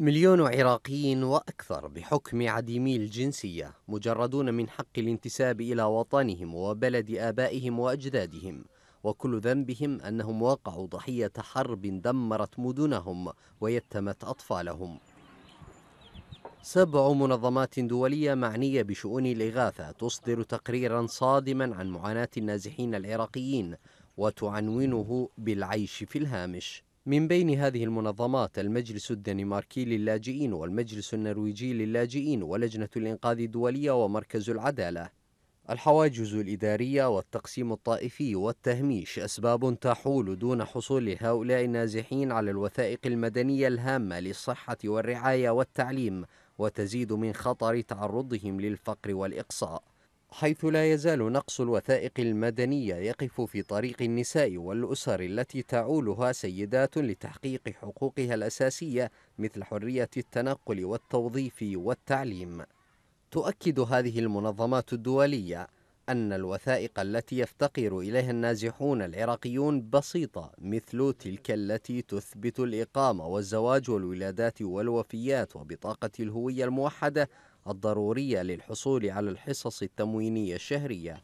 مليون عراقي واكثر بحكم عديمي الجنسيه مجردون من حق الانتساب الى وطنهم وبلد ابائهم واجدادهم وكل ذنبهم انهم وقعوا ضحيه حرب دمرت مدنهم ويتمت اطفالهم سبع منظمات دولية معنية بشؤون الإغاثة تصدر تقريرا صادما عن معاناة النازحين العراقيين وتعنونه بالعيش في الهامش من بين هذه المنظمات المجلس الدنماركي للاجئين والمجلس النرويجي للاجئين ولجنة الإنقاذ الدولية ومركز العدالة الحواجز الإدارية والتقسيم الطائفي والتهميش أسباب تحول دون حصول هؤلاء النازحين على الوثائق المدنية الهامة للصحة والرعاية والتعليم وتزيد من خطر تعرضهم للفقر والإقصاء حيث لا يزال نقص الوثائق المدنية يقف في طريق النساء والأسر التي تعولها سيدات لتحقيق حقوقها الأساسية مثل حرية التنقل والتوظيف والتعليم. تؤكد هذه المنظمات الدولية أن الوثائق التي يفتقر إليها النازحون العراقيون بسيطة مثل تلك التي تثبت الإقامة والزواج والولادات والوفيات وبطاقة الهوية الموحدة الضرورية للحصول على الحصص التموينية الشهرية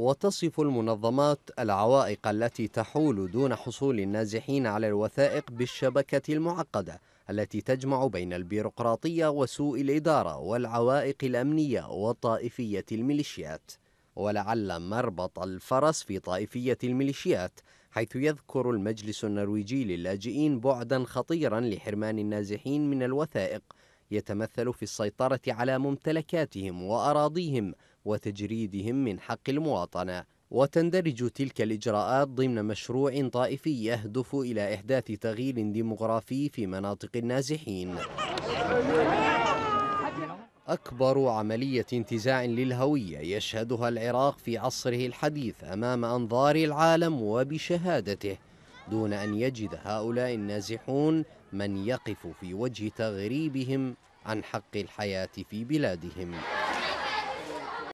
وتصف المنظمات العوائق التي تحول دون حصول النازحين على الوثائق بالشبكة المعقدة التي تجمع بين البيروقراطية وسوء الإدارة والعوائق الأمنية وطائفية الميليشيات ولعل مربط الفرس في طائفية الميليشيات حيث يذكر المجلس النرويجي للاجئين بعدا خطيرا لحرمان النازحين من الوثائق يتمثل في السيطرة على ممتلكاتهم وأراضيهم وتجريدهم من حق المواطنة وتندرج تلك الإجراءات ضمن مشروع طائفي يهدف إلى إحداث تغيير ديمغرافي في مناطق النازحين أكبر عملية انتزاع للهوية يشهدها العراق في عصره الحديث أمام أنظار العالم وبشهادته دون أن يجد هؤلاء النازحون من يقف في وجه تغريبهم عن حق الحياة في بلادهم